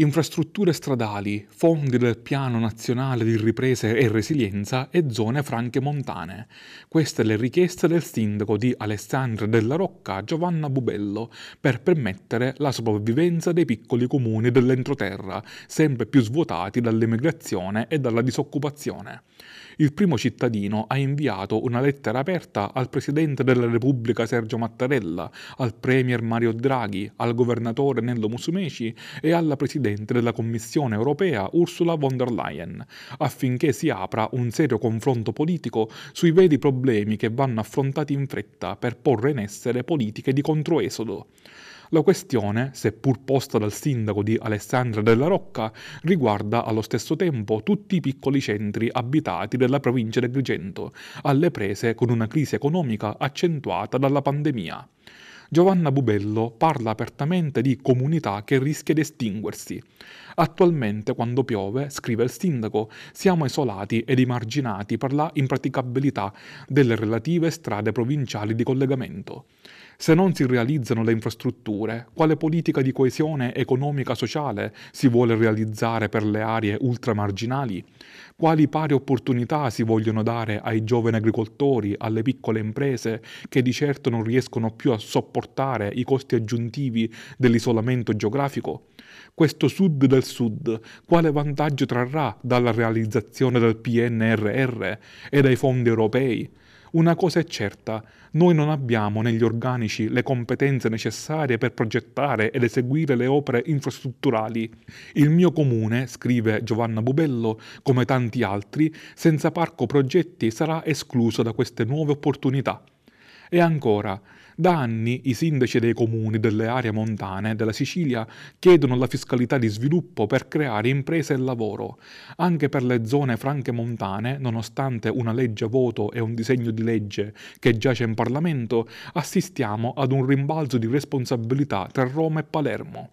infrastrutture stradali, fondi del Piano Nazionale di Ripresa e Resilienza e zone franche montane. Queste le richieste del sindaco di Alessandria della Rocca Giovanna Bubello per permettere la sopravvivenza dei piccoli comuni dell'entroterra, sempre più svuotati dall'emigrazione e dalla disoccupazione il primo cittadino ha inviato una lettera aperta al Presidente della Repubblica Sergio Mattarella, al Premier Mario Draghi, al Governatore Nello Musumeci e alla Presidente della Commissione europea Ursula von der Leyen, affinché si apra un serio confronto politico sui veri problemi che vanno affrontati in fretta per porre in essere politiche di controesodo. La questione, seppur posta dal sindaco di Alessandria della Rocca, riguarda allo stesso tempo tutti i piccoli centri abitati della provincia di Agrigento, alle prese con una crisi economica accentuata dalla pandemia. Giovanna Bubello parla apertamente di comunità che rischia di estinguersi. Attualmente quando piove, scrive il sindaco, siamo isolati ed emarginati per la impraticabilità delle relative strade provinciali di collegamento. Se non si realizzano le infrastrutture, quale politica di coesione economica-sociale si vuole realizzare per le aree ultramarginali? Quali pari opportunità si vogliono dare ai giovani agricoltori, alle piccole imprese che di certo non riescono più a sopportare sopportare i costi aggiuntivi dell'isolamento geografico? Questo sud del sud quale vantaggio trarrà dalla realizzazione del PNRR e dai fondi europei? Una cosa è certa, noi non abbiamo negli organici le competenze necessarie per progettare ed eseguire le opere infrastrutturali. Il mio comune, scrive Giovanna Bubello, come tanti altri, senza parco progetti sarà escluso da queste nuove opportunità. E ancora, da anni i sindaci dei comuni delle aree montane della Sicilia chiedono la fiscalità di sviluppo per creare imprese e lavoro, anche per le zone franche montane, nonostante una legge a voto e un disegno di legge che giace in Parlamento, assistiamo ad un rimbalzo di responsabilità tra Roma e Palermo.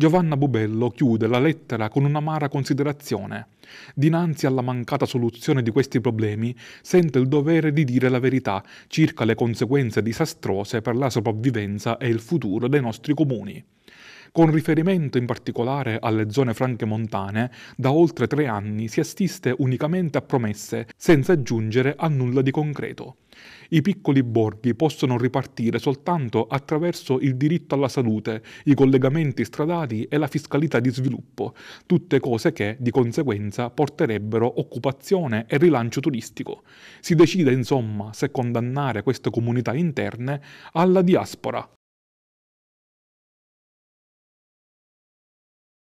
Giovanna Bubello chiude la lettera con un'amara considerazione. Dinanzi alla mancata soluzione di questi problemi, sente il dovere di dire la verità circa le conseguenze disastrose per la sopravvivenza e il futuro dei nostri comuni. Con riferimento in particolare alle zone franche montane, da oltre tre anni si assiste unicamente a promesse senza aggiungere a nulla di concreto. I piccoli borghi possono ripartire soltanto attraverso il diritto alla salute, i collegamenti stradali e la fiscalità di sviluppo, tutte cose che di conseguenza porterebbero occupazione e rilancio turistico. Si decide insomma se condannare queste comunità interne alla diaspora.